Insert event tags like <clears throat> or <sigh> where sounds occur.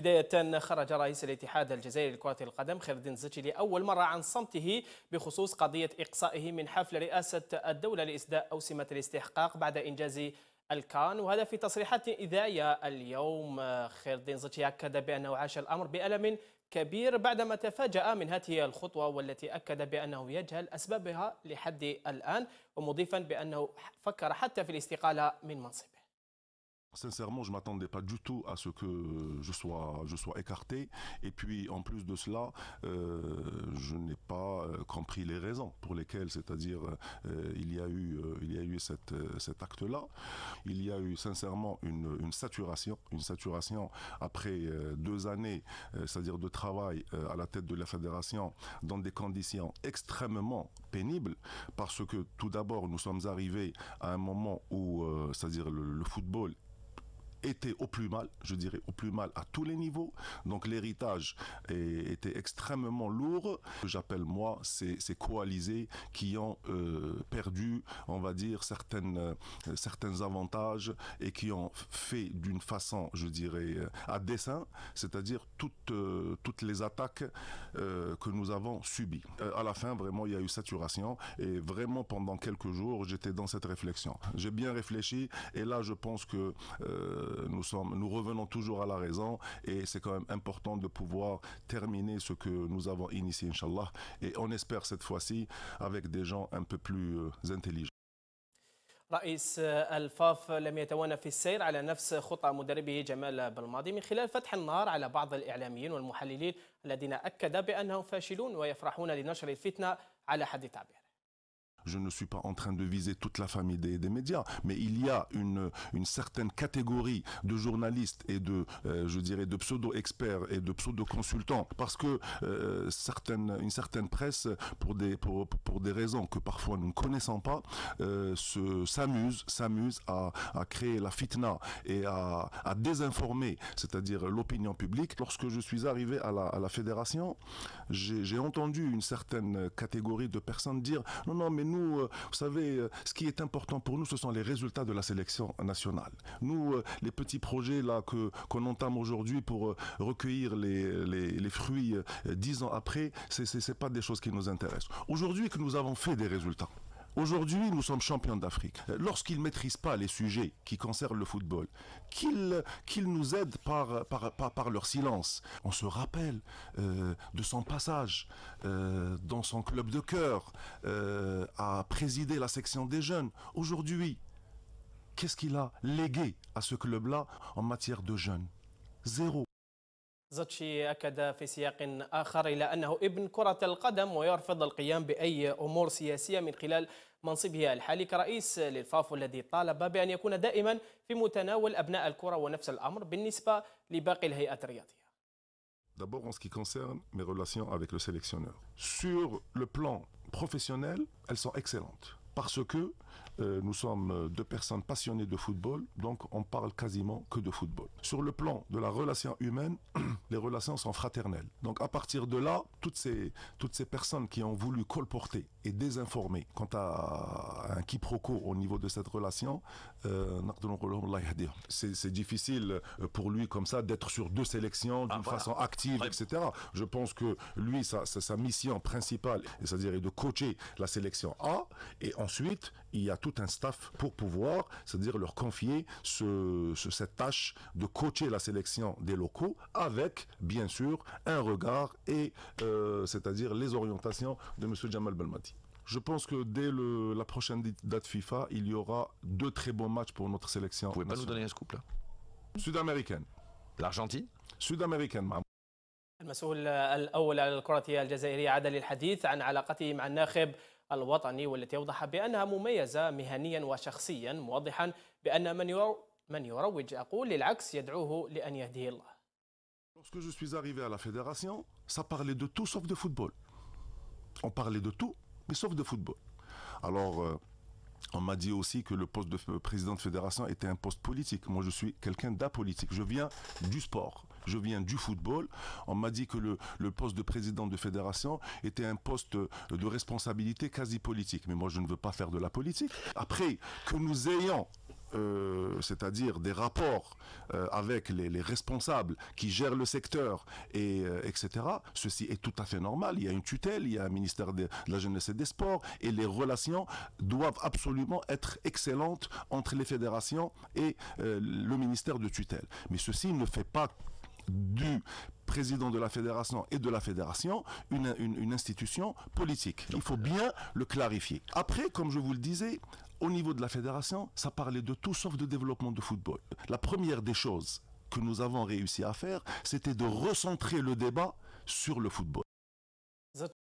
بداية خرج رئيس الاتحاد الجزائري لكرة القدم خير الدين الزكي لأول مرة عن صمته بخصوص قضية إقصائه من حفل رئاسة الدولة لإسداء أوسمة الاستحقاق بعد إنجاز الكان وهذا في تصريحات إذاعية اليوم خير الدين زكي أكد بأنه عاش الأمر بألم كبير بعدما تفاجأ من هذه الخطوة والتي أكد بأنه يجهل أسبابها لحد الآن ومضيفا بأنه فكر حتى في الاستقالة من منصبه sincèrement, je m'attendais pas du tout à ce que je sois, je sois écarté. Et puis, en plus de cela, euh, je n'ai pas euh, compris les raisons pour lesquelles, c'est-à-dire, euh, il y a eu, il eu cet acte-là. Il y a eu sincèrement une, saturation, une saturation après deux années, c'est-à-dire de travail à la tête de la fédération dans des conditions extrêmement pénibles, parce que tout d'abord, nous sommes arrivés à un moment où, c'est-à-dire le football était au plus mal, je dirais au plus mal à tous les niveaux. Donc l'héritage était extrêmement lourd. J'appelle moi ces, coalisés qui ont euh, perdu, on va dire, certaines, euh, certains avantages et qui ont fait d'une façon, je dirais, euh, à dessein, c'est-à-dire toutes, toutes les attaques que nous avons subies. à la fin, vraiment, il y a eu saturation et vraiment pendant quelques jours, j'étais dans cette réflexion. J'ai bien réfléchi et là, je pense que nous, sommes, nous revenons toujours à la raison et c'est quand même important de pouvoir terminer ce que nous avons initié, Inch'Allah. Et on espère cette fois-ci avec des gens un peu plus euh, intelligents. رئيس الفاف لم يتوانى في السير على نفس خطى مدربه جمال بالماضي من خلال فتح النار على بعض الإعلاميين والمحللين الذين أكد بأنهم فاشلون ويفرحون لنشر الفتنة على حد تعبيره je ne suis pas en train de viser toute la famille des, médias, mais il y a une, une certaine catégorie de journalistes et de, euh, je dirais, de pseudo-experts et de pseudo-consultants, parce que euh, certaines, une certaine presse, pour des, pour, pour des raisons que parfois nous ne connaissons pas, euh, se s'amuse, s'amuse à, à créer la fitna et à, à désinformer, c'est-à-dire l'opinion publique. Lorsque je suis arrivé à la, à la fédération, j'ai entendu une certaine catégorie de personnes dire non, non, mais nous euh, vous savez, euh, ce qui est important pour nous, ce sont les résultats de la sélection nationale. Nous, euh, les petits projets là qu'on entame aujourd'hui pour recueillir les, fruits dix ans après, ce n'est pas des choses qui nous intéressent. Aujourd'hui, que nous avons fait des résultats. Aujourd'hui, nous sommes champions d'Afrique. Lorsqu'ils ne maîtrisent pas les sujets qui concernent le football, qu'ils nous aident par, par, leur silence. On se rappelle euh, de son passage euh, dans son club de cœur euh, à présider la section des jeunes. Aujourd'hui, qu'est-ce qu'il a légué à ce club-là en matière de jeunes Zéro. زتشي أكد في سياق آخر إلى أنه ابن كرة القدم ويرفض القيام بأي أمور سياسية من خلال منصبه الحالي كرئيس للفافو الذي طالب بأن يكون دائما في متناول أبناء الكرة ونفس الأمر بالنسبة لباقي الهيئة الرياضية. D'abord en ce qui concerne mes relations avec le sélectionneur. Sur le plan professionnel, elles sont excellentes. parce que euh, nous sommes deux personnes passionnées de football, donc on parle quasiment que de football. Sur le plan de la relation humaine, <clears throat> les relations sont fraternelles. Donc à partir de là, toutes ces, toutes ces personnes qui ont voulu colporter et désinformer quant à un quiproquo au niveau de cette relation, euh, c'est difficile euh, pour lui comme ça d'être sur deux sélections ah, d'une façon active, etc. Je pense que lui, sa, sa mission principale, c'est-à-dire de coacher la sélection A, et ensuite, il y a tout un staff pour pouvoir, c'est-à-dire leur confier cette tâche de coacher la sélection des locaux avec, bien sûr, un regard et, euh, c'est-à-dire les orientations de M. Jamal balmati Je pense que dès la prochaine date FIFA, il y aura deux très bons matchs pour notre sélection. Vous pouvez pas nous donner un scoop là Sud-américaine. L'Argentine Sud-américaine, ma على عن علاقته مع الناخب Lorsque je suis arrivé à la fédération, ça parlait de tout sauf de football. On parlait de tout, mais sauf de football. Alors, euh, on m'a dit aussi que le poste de président de fédération était un poste politique. Moi, je suis quelqu'un d'apolitique. Je viens du sport je viens du football. On m'a dit que le, poste de président de fédération était un poste de responsabilité quasi politique. Mais moi, je ne veux pas faire de la politique. Après, que nous ayons euh, c'est-à-dire des rapports euh, avec les, responsables qui gèrent le secteur, et, euh, etc., ceci est tout à fait normal. Il y a une tutelle, il y a un ministère de, de la Jeunesse et des Sports, et les relations doivent absolument être excellentes entre les fédérations et le ministère de tutelle. Mais ceci ne fait pas du président de la fédération et de la fédération une, une, institution politique. Il faut bien le clarifier. Après, comme je vous le disais, au niveau de la fédération, ça parlait de tout sauf de développement de football. La première des choses que nous avons réussi à faire, c'était de recentrer le débat sur le football.